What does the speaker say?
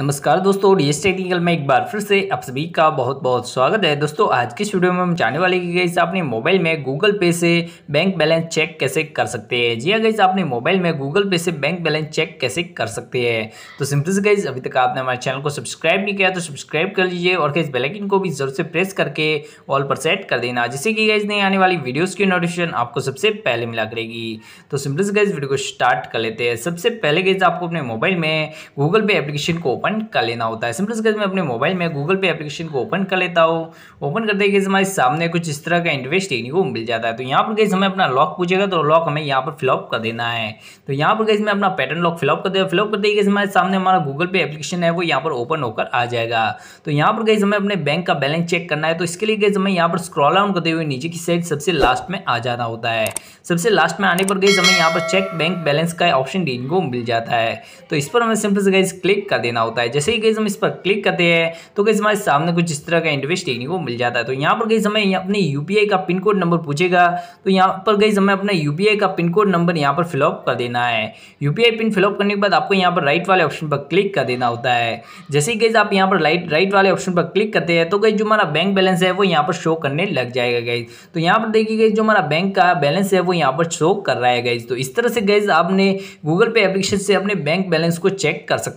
नमस्कार दोस्तों D S technical में एक बार फिर से आप सभी का बहुत बहुत स्वागत है दोस्तों आज की वीडियो में हम जाने वाले कि गई अपने मोबाइल में गूगल पे से बैंक बैलेंस चेक कैसे कर सकते हैं जी हाँ गई आपने मोबाइल में गूगल पे से बैंक बैलेंस चेक कैसे कर सकते हैं तो सिंपल से गई अभी तक आपने हमारे चैनल को सब्सक्राइब नहीं किया तो सब्सक्राइब कर लीजिए और गई बेलाइकिन को भी जरूर से प्रेस करके ऑल पर सेट कर देना जिससे कि गई नहीं आने वाली वीडियोज़ की नोटिफिकेशन आपको सबसे पहले मिला करेगी तो सिंपल से गई वीडियो को स्टार्ट कर लेते हैं सबसे पहले गई आपको अपने मोबाइल में गूगल पे एप्लीकेशन को ओपन ओपन कर लेना होता है सिंपल से मैं अपने मोबाइल में गूगल पे एप्लीकेशन को ओपन कर लेता हूँ ओपन करते ही हमारे सामने कुछ इस तरह का इंटरवेस्ट देखने को मिल जाता है तो यहाँ पर गई हमें अपना लॉक पूछेगा तो लॉक हमें यहाँ पर फिलअप कर देना है तो यहाँ पर गई मैं अपना पैटर्न लॉक फिलअप कर देगा फिलअप करते ही हमारे सामने हमारा गूगल पे एप्लीकेशन है वो यहाँ पर ओपन होकर आ जाएगा तो यहाँ पर गई हमें अपने बैंक का बैलेंस चेक करना है तो इसके लिए गई हमें यहाँ पर स्क्रॉल डाउन करते हुए नीचे की साइड सबसे लास्ट में आ जाना होता है सबसे लास्ट में आने पर गई हमें यहाँ पर चेक बैंक बैलेंस का ऑप्शन देखने को मिल जाता है तो इस पर हमें सिंपल से गई क्लिक कर देना होता है होता है जैसे ही गई हम इस पर क्लिक करते हैं तो गई हमारे सामने कुछ इस तरह का इंटरवेस्ट देखने को मिल जाता है तो यहाँ पर गई हमें अपने यू का पिन कोड नंबर पूछेगा तो यहाँ पर गई हमें अपना यू का पिन कोड नंबर यहाँ पर फिलअप कर देना है यू पिन फिलअप करने के बाद आपको यहाँ पर राइट वाले ऑप्शन पर क्लिक कर देना होता है जैसे ही गई आप यहाँ पर राइट राइट वाले ऑप्शन पर क्लिक करते हैं तो गई जो हमारा बैंक बैलेंस है वो यहाँ पर शो करने लग जाएगा गई तो यहाँ पर देखिए गई जो हमारा बैंक का बैलेंस है वो यहाँ पर शो कर रहा है गई तो इस तरह से गई आपने गूगल पे एप्लीकेशन से अपने बैंक बैलेंस को चेक कर सकते